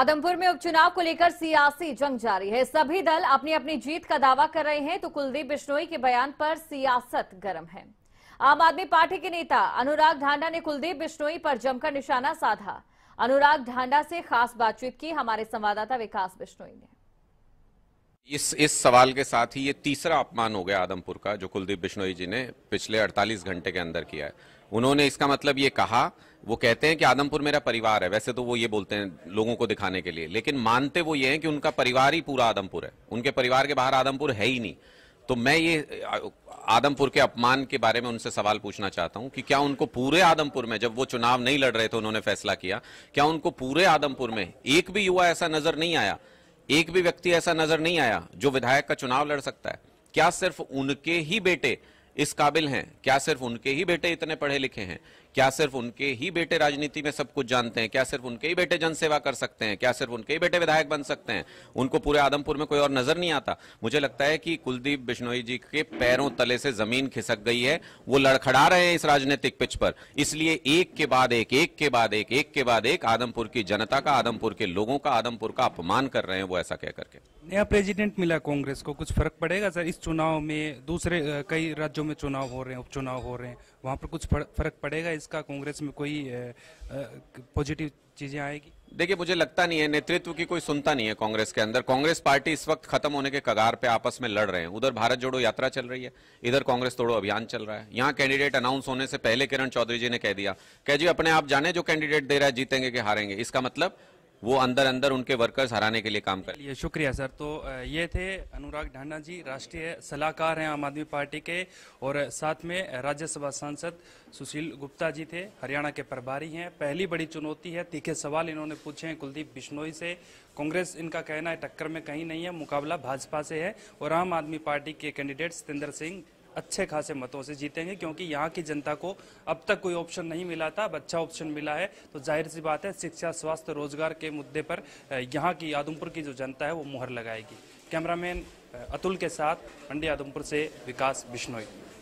आदमपुर में उपचुनाव को लेकर सियासी जंग जारी है सभी दल अपनी अपनी जीत का दावा कर रहे हैं तो कुलदीप बिश्नोई के बयान पर सियासत गर्म है आम आदमी पार्टी के नेता अनुराग ढांडा ने कुलदीप बिश्नोई पर जमकर निशाना साधा अनुराग ढांडा से खास बातचीत की हमारे संवाददाता विकास बिश्नोई ने इस इस सवाल के साथ ही ये तीसरा अपमान हो गया आदमपुर का जो कुलदीप बिश्नोई जी ने पिछले 48 घंटे के अंदर किया है उन्होंने इसका मतलब ये कहा वो कहते हैं कि आदमपुर मेरा परिवार है वैसे तो वो ये बोलते हैं लोगों को दिखाने के लिए लेकिन मानते वो ये हैं कि उनका परिवार ही पूरा आदमपुर है उनके परिवार के बाहर आदमपुर है ही नहीं तो मैं ये आदमपुर के अपमान के बारे में उनसे सवाल पूछना चाहता हूं कि क्या उनको पूरे आदमपुर में जब वो चुनाव नहीं लड़ रहे थे उन्होंने फैसला किया क्या उनको पूरे आदमपुर में एक भी युवा ऐसा नजर नहीं आया एक भी व्यक्ति ऐसा नजर नहीं आया जो विधायक का चुनाव लड़ सकता है क्या सिर्फ उनके ही बेटे इस काबिल हैं क्या सिर्फ उनके ही बेटे इतने पढ़े लिखे हैं क्या सिर्फ उनके ही बेटे राजनीति में सब कुछ जानते हैं क्या सिर्फ उनके ही बेटे जनसेवा कर सकते हैं क्या सिर्फ उनके ही बेटे विधायक बन सकते हैं उनको पूरे आदमपुर में कोई और नजर नहीं आता मुझे लगता है कि कुलदीप बिश्नोई जी के पैरों तले से जमीन खिसक गई है वो लड़खड़ा रहे हैं इस राजनीतिक पिच पर इसलिए एक के बाद एक एक के बाद एक एक के बाद एक आदमपुर की जनता का आदमपुर के लोगों का आदमपुर का अपमान कर रहे हैं वो ऐसा कहकर के नया प्रेजिडेंट मिला कांग्रेस को कुछ फर्क पड़ेगा सर इस चुनाव में दूसरे कई राज्यों राज्यों में चुनाव हो रहे हैं उपचुनाव हो रहे हैं वहाँ पर कुछ फर्क पड़ेगा इसका कांग्रेस में कोई पॉजिटिव चीजें आएगी देखिए मुझे लगता नहीं है नेतृत्व की कोई सुनता नहीं है कांग्रेस के अंदर कांग्रेस पार्टी इस वक्त खत्म होने के कगार पे आपस में लड़ रहे हैं उधर भारत जोड़ो यात्रा चल रही है इधर कांग्रेस तोड़ो अभियान चल रहा है यहाँ कैंडिडेट अनाउंस होने से पहले किरण चौधरी जी ने कह दिया कह जी अपने आप जाने जो कैंडिडेट दे रहा है जीतेंगे कि हारेंगे इसका मतलब वो अंदर अंदर उनके वर्कर्स हराने के लिए काम कर लिए शुक्रिया सर तो ये थे अनुराग ढांडा जी राष्ट्रीय सलाहकार हैं आम आदमी पार्टी के और साथ में राज्यसभा सांसद सुशील गुप्ता जी थे हरियाणा के प्रभारी हैं पहली बड़ी चुनौती है तीखे सवाल इन्होंने पूछे हैं कुलदीप बिश्नोई से कांग्रेस इनका कहना है टक्कर में कहीं नहीं है मुकाबला भाजपा से है और आम आदमी पार्टी के कैंडिडेट सतेंद्र सिंह अच्छे खासे मतों से जीतेंगे क्योंकि यहाँ की जनता को अब तक कोई ऑप्शन नहीं मिला था अब अच्छा ऑप्शन मिला है तो जाहिर सी बात है शिक्षा स्वास्थ्य रोजगार के मुद्दे पर यहाँ की आदमपुर की जो जनता है वो मुहर लगाएगी कैमरामैन अतुल के साथ मंडी आदमपुर से विकास बिश्नोई